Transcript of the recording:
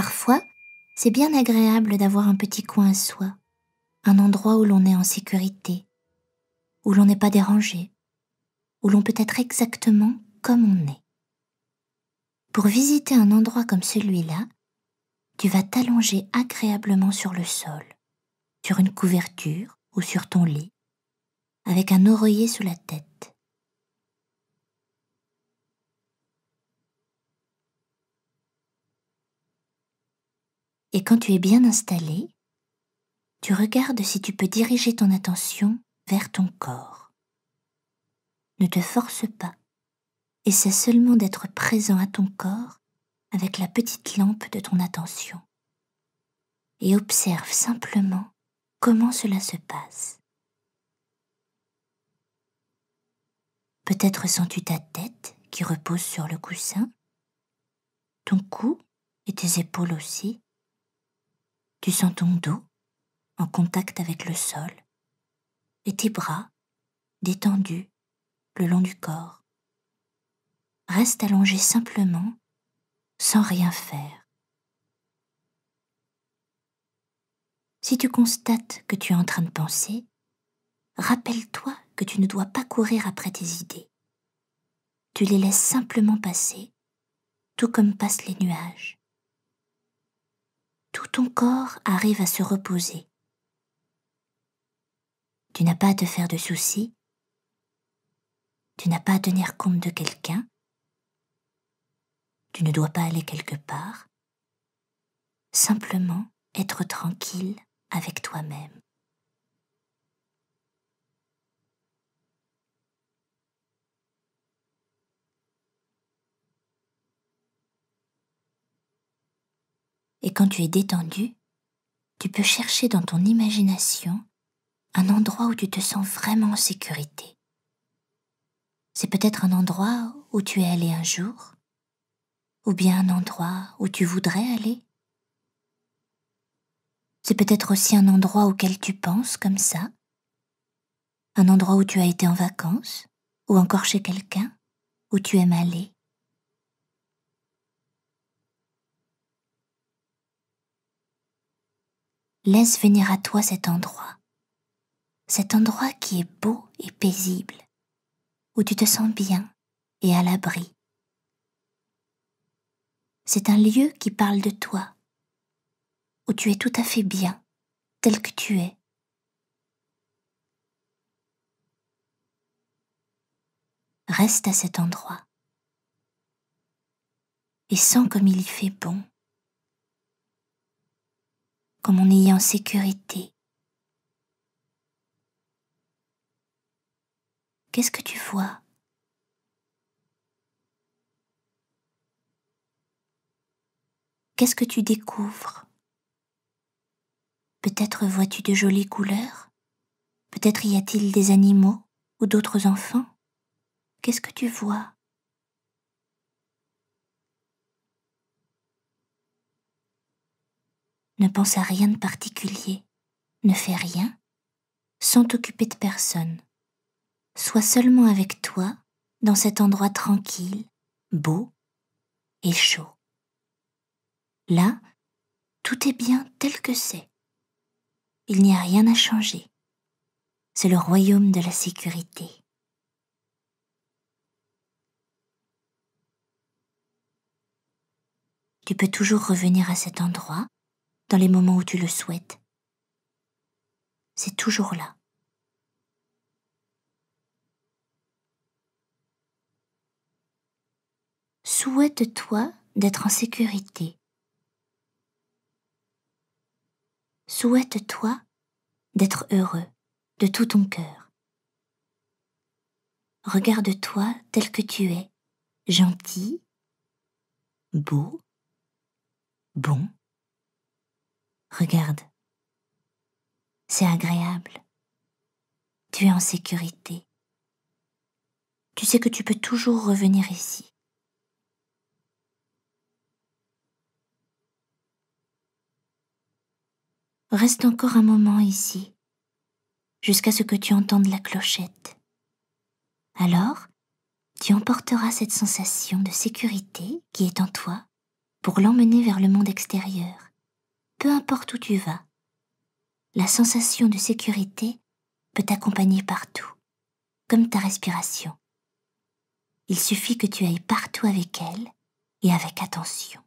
Parfois, c'est bien agréable d'avoir un petit coin à soi, un endroit où l'on est en sécurité, où l'on n'est pas dérangé, où l'on peut être exactement comme on est. Pour visiter un endroit comme celui-là, tu vas t'allonger agréablement sur le sol, sur une couverture ou sur ton lit, avec un oreiller sous la tête. Et quand tu es bien installé, tu regardes si tu peux diriger ton attention vers ton corps. Ne te force pas. Essaie seulement d'être présent à ton corps avec la petite lampe de ton attention. Et observe simplement comment cela se passe. Peut-être sens-tu ta tête qui repose sur le coussin, ton cou et tes épaules aussi. Tu sens ton dos en contact avec le sol et tes bras détendus le long du corps. Reste allongé simplement sans rien faire. Si tu constates que tu es en train de penser, rappelle-toi que tu ne dois pas courir après tes idées. Tu les laisses simplement passer, tout comme passent les nuages tout ton corps arrive à se reposer. Tu n'as pas à te faire de soucis, tu n'as pas à tenir compte de quelqu'un, tu ne dois pas aller quelque part, simplement être tranquille avec toi-même. Et quand tu es détendu, tu peux chercher dans ton imagination un endroit où tu te sens vraiment en sécurité. C'est peut-être un endroit où tu es allé un jour, ou bien un endroit où tu voudrais aller. C'est peut-être aussi un endroit auquel tu penses comme ça, un endroit où tu as été en vacances, ou encore chez quelqu'un, où tu aimes aller. laisse venir à toi cet endroit, cet endroit qui est beau et paisible, où tu te sens bien et à l'abri. C'est un lieu qui parle de toi, où tu es tout à fait bien, tel que tu es. Reste à cet endroit et sens comme il y fait bon comme on en sécurité. Qu'est-ce que tu vois Qu'est-ce que tu découvres Peut-être vois-tu de jolies couleurs Peut-être y a-t-il des animaux ou d'autres enfants Qu'est-ce que tu vois ne pense à rien de particulier, ne fais rien, sans t'occuper de personne. Sois seulement avec toi, dans cet endroit tranquille, beau et chaud. Là, tout est bien tel que c'est. Il n'y a rien à changer. C'est le royaume de la sécurité. Tu peux toujours revenir à cet endroit dans les moments où tu le souhaites. C'est toujours là. Souhaite-toi d'être en sécurité. Souhaite-toi d'être heureux de tout ton cœur. Regarde-toi tel que tu es, gentil, beau, bon, Regarde. C'est agréable. Tu es en sécurité. Tu sais que tu peux toujours revenir ici. Reste encore un moment ici, jusqu'à ce que tu entendes la clochette. Alors, tu emporteras cette sensation de sécurité qui est en toi pour l'emmener vers le monde extérieur peu importe où tu vas. La sensation de sécurité peut t'accompagner partout, comme ta respiration. Il suffit que tu ailles partout avec elle et avec attention.